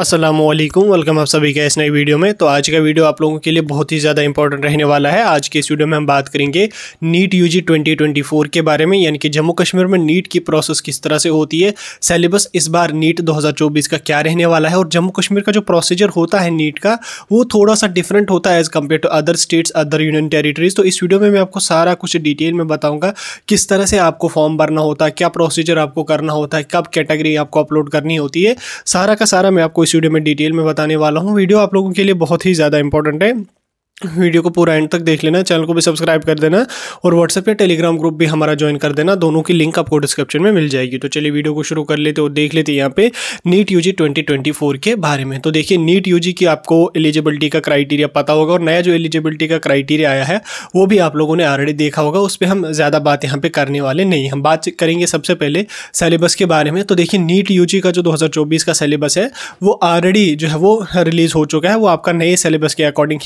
Aslam welcome आप सभी का इस नई वीडियो में तो आज का वीडियो आप लोगों के लिए बहुत ही ज़्यादा इंपॉर्टेंट रहने वाला है आज के इस वीडियो में हम बात करेंगे नीट यूजी 2024 के बारे में यानी कि जम्मू कश्मीर में नीट की प्रोसेस किस तरह से होती है सिलेबस इस बार नीट 2024 का क्या रहने वाला है और जम्मू कश्मीर का जो प्रोसीजर होता है नीट का वो थोड़ा सा डिफरेंट होता है as compare to other states other union territories तो इस वीडियो में मैं आपको सारा कुछ डिटेल में बताऊँगा किस तरह से आपको फॉर्म भरना होता है क्या प्रोसीजर आपको करना होता है कब कैटेगरी आपको अपलोड करनी होती है सारा का सारा मैं आपको इस वीडियो में डिटेल में बताने वाला हूँ वीडियो आप लोगों के लिए बहुत ही ज़्यादा इंपॉर्टेंट है वीडियो को पूरा एंड तक देख लेना चैनल को भी सब्सक्राइब कर देना और व्हाट्सएप या टेलीग्राम ग्रुप भी हमारा ज्वाइन कर देना दोनों की लिंक आपको डिस्क्रिप्शन में मिल जाएगी तो चलिए वीडियो को शुरू कर लेते और देख लेते यहाँ पे नीट यूजी 2024 के बारे में तो देखिए नीट यूजी की आपको एलिजिबिलिटी का क्राइटेरिया पता होगा और नया जो एलिजिबिलिटी का क्राइटेरिया आया है वो भी आप लोगों ने ऑलरेडी देखा होगा उस पर हम ज़्यादा बात यहाँ पर करने वाले नहीं हम बात करेंगे सबसे पहले सेलेबस के बारे में तो देखिए नीट यू का जो दो का सेलेबस है वो ऑलरेडी जो है वो रिलीज़ हो चुका है वो आपका नए सेलेबस के अकॉर्डिंग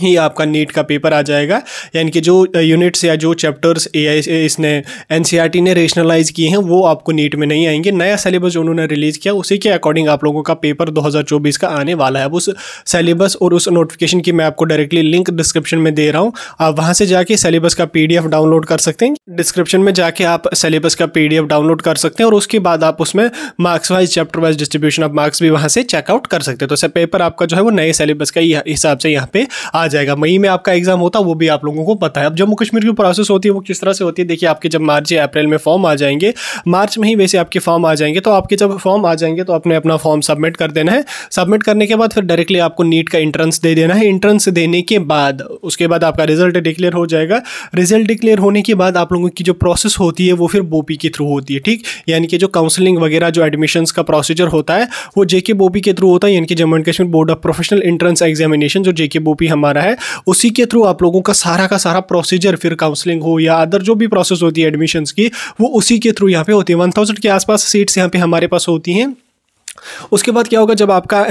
ही आपका नीट का पेपर आ जाएगा यानी कि जो यूनिट्स या जो चैप्टर्स ए इसने एन e ने रेशनलाइज किए हैं वो आपको नीट में नहीं आएंगे नया सिलेबस जो उन्होंने रिलीज़ किया उसी के अकॉर्डिंग आप लोगों का पेपर 2024 का आने वाला है अब उस सिलेबस और उस नोटिफिकेशन की मैं आपको डायरेक्टली लिंक डिस्क्रिप्शन में दे रहा हूँ आप वहाँ से जाके सिलेबस का पी डाउनलोड कर सकते हैं डिस्क्रिप्शन में जाके आप सिलेबस का पी डाउनलोड कर सकते हैं और उसके बाद आप उसमें marks wise chapter wise distribution of marks भी वहाँ से चेकआउट कर सकते हैं तो पेपर आपका जो है वो नए सिलेबस का हिसाब से यहाँ पर आ जाएगा मई में आपका एग्जाम होता है वो भी आप लोगों को पता है अब जम्मू कश्मीर की प्रोसेस होती है वो किस तरह से होती है देखिए आपके जब मार्च या अप्रैल में फॉर्म आ जाएंगे मार्च में ही वैसे आपके फॉर्म आ जाएंगे तो आपके जब फॉर्म आ जाएंगे तो आपने अपना फॉर्म सबमिट कर देना है सबमिट करने के बाद फिर डायरेक्टली आपको नीट का इंट्रेंस दे देना है इंट्रेंस देने के बाद उसके बाद आपका रिजल्ट डिक्लेयर हो जाएगा रिजल्ट डिक्लेयर होने के बाद आप लोगों की जो प्रोसेस होती है वो फिर बोपी के थ्रू होती है ठीक यानी कि जो काउंसलिंग वगैरह जो एडमिशन का प्रोसीजर होता है वो जेके बोपी के थ्रू होता है यानी कि Jammu and Kashmir board of professional entrance examination जो जेके बोपी हमारे हमारा है उसी के थ्रू आप लोगों का सारा का सारा प्रोसीजर फिर काउंसलिंग हो या अदर जो भी प्रोसेस होती है एडमिशन की वो उसी के थ्रू यहाँ पे होती है वन के आसपास सीट्स यहाँ पे हमारे पास होती हैं उसके बाद क्या होगा जब आपका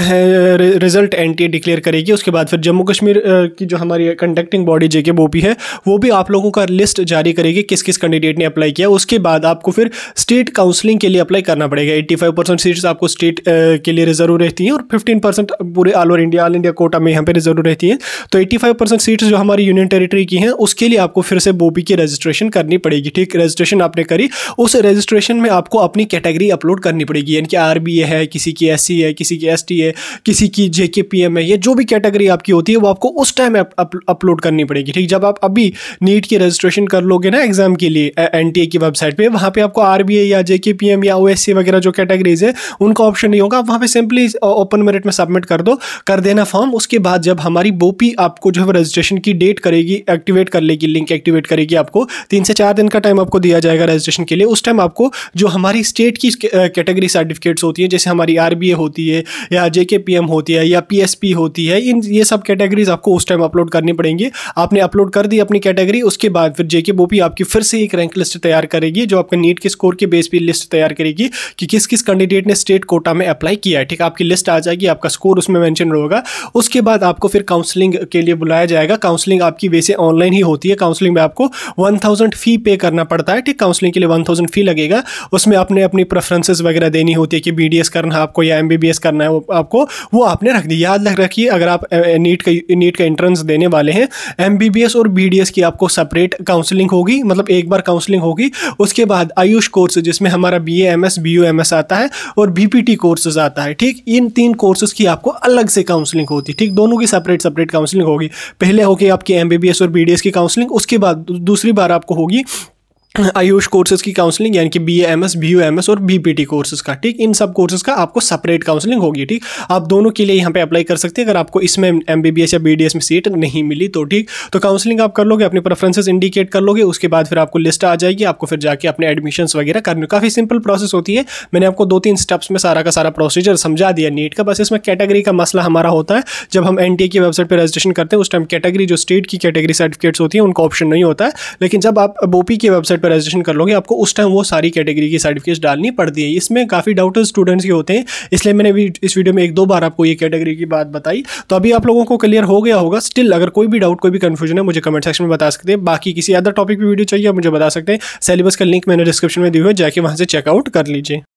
रिजल्ट एनटीए डिक्लेयर करेगी उसके बाद फिर जम्मू कश्मीर की जो हमारी कंडक्टिंग बॉडी जेके बो है वो भी आप लोगों का लिस्ट जारी करेगी किस किस कैंडिडेट ने अप्लाई किया उसके बाद आपको फिर स्टेट काउंसलिंग के लिए अप्लाई करना पड़ेगा एट्टी फाइव परसेंट सीट्स आपको स्टेट के लिए रिजर्व रहती हैं और फिफ्टीन परसेंट पूरे all over India all India quota में यहाँ पर रिजर्व रहती हैं तो एट्टी फाइव परसेंट सीट्स जो हमारी यूनियन टेरेटरी की हैं उसके लिए आपको फिर से बोपी की रजिस्ट्रेशन करनी पड़ेगी ठीक रजिस्ट्रेशन आपने करी उस रजिस्ट्रेशन में आपको अपनी कैटेगरी अपलोड करनी पड़ेगी यानी कि आर है किसी की एस है किसी की एस है किसी की जे है या जो भी कैटेगरी आपकी होती है वो आपको उस टाइम अपलोड करनी पड़ेगी ठीक जब आप अभी नीट की रजिस्ट्रेशन कर लोगे ना एग्ज़ाम के लिए एन की वेबसाइट पर वहाँ पर आपको आर या जे या ओ वगैरह जो कैटेगरीज है उनका ऑप्शन नहीं होगा आप वहाँ पर सिंपली ओपन मेरिट में सबमिट कर दो कर देना फॉर्म उसके बाद जब हमारी बोपी आपको जो है रजिस्ट्रेशन की डेट करेगी एक्टिवेट कर लेगी लिंक एक्टिवेट करेगी आपको तीन से चार दिन का टाइम आपको दिया जाएगा रजिस्ट्रेशन के लिए उस टाइम आपको जो हमारी स्टेट की कैटेगरी सर्टिफिकेट्स होती हैं जैसे हमारी हमारी आर होती है या जे होती है या पी होती है इन ये सब कैटेगरीज आपको उस टाइम अपलोड करनी पड़ेंगी आपने अपलोड कर दी अपनी कैटेगरी उसके बाद फिर जे के आपकी फिर से एक रैंक लिस्ट तैयार करेगी जो आपके नीट के स्कोर के बेस पर लिस्ट तैयार करेगी कि किस किस कैंडिडेट ने स्टेट कोटा में अप्लाई किया है ठीक है आपकी लिस्ट आ जाएगी आपका स्कोर उसमें मैंशन होगा उसके बाद आपको फिर काउंसलिंग के लिए बुलाया जाएगा काउंसलिंग आपकी वैसे ऑनलाइन ही होती है काउंसलिंग में आपको वन थाउजेंड फी पे करना पड़ता है ठीक काउंसलिंग के लिए वन थाउजेंड फी लगेगा उसमें आपने अपनी प्रेफरेंसेस वगैरह देनी होती है कि बी करना है आपको या एम करना है वो आपको वो आपने रख दी याद रख रखिए अगर आप नीट का नीट का एंट्रेंस देने वाले हैं एम और बी की आपको सेपरेट काउंसलिंग होगी मतलब एक बार काउंसलिंग होगी उसके बाद आयुष कोर्स जिसमें हमारा B M S B M S आता है और बी पी टी कोर्सेज आता है ठीक इन तीन कोर्सेज की आपको अलग से काउंसलिंग होती है ठीक दोनों की सेपरेट सेपरेट काउंसलिंग होगी पहले होगी आपकी एम और बी की काउंसलिंग उसके बाद दूसरी बार आपको होगी आयुष कोर्सेज की काउंसलिंग यानी कि B M S B U M S और बी पी टी कोर्सेज का ठीक इन सब कोर्सेज का आपको सेपरेट काउंसलिंग होगी ठीक आप दोनों के लिए यहाँ पे अप्लाई कर सकते हैं अगर आपको इसमें एम बी बी एस या बी डी एस में सीट नहीं मिली तो ठीक तो काउंसलिंग आप कर लोगे अपने प्रेफरेंसेज इंडिकेट कर लोगे उसके बाद फिर आपको लिस्ट आ जाएगी आपको फिर जाके अपने एडमिशन वगैरह करने काफ़ी सिंपल प्रोसेस होती है मैंने आपको दो तीन स्टेप्स में सारा का सारा प्रोसीजर समझा दिया नीट का बस इसमें कैटेगरी का मसला हमारा होता है जब हम एन टी ए की वेबसाइट पर रजिस्ट्रेशन करते हैं उस टाइम कैटेगरी जो स्टेट की कैटेगरी सर्टिफिकेट्स होती हैं उनका ऑप्शन नहीं होता है लेकिन जब आप बोपी की वेबसाइट रजिस्ट्रेशन कर लोगे आपको उस टाइम वो सारी कैटेगरी की सर्टिफिकेट्स डालनी पड़ती है इसमें काफ़ी डाउट स्टूडेंट्स के होते हैं इसलिए मैंने भी इस वीडियो में एक दो बार आपको ये कैटेगरी की बात बताई तो अभी आप लोगों को क्लियर हो गया होगा स्टिल अगर कोई भी डाउट कोई भी कन्फ्यूजन है मुझे कमेंट सेक्शन में बता सकते हैं बाकी किसी अदर टॉपिक पर वीडियो चाहिए आप मुझे बता सकते हैं सिलेबस का लिंक मैंने डिस्क्रिप्शन में दी हुई है जाके वहाँ से चेकआउट कर लीजिए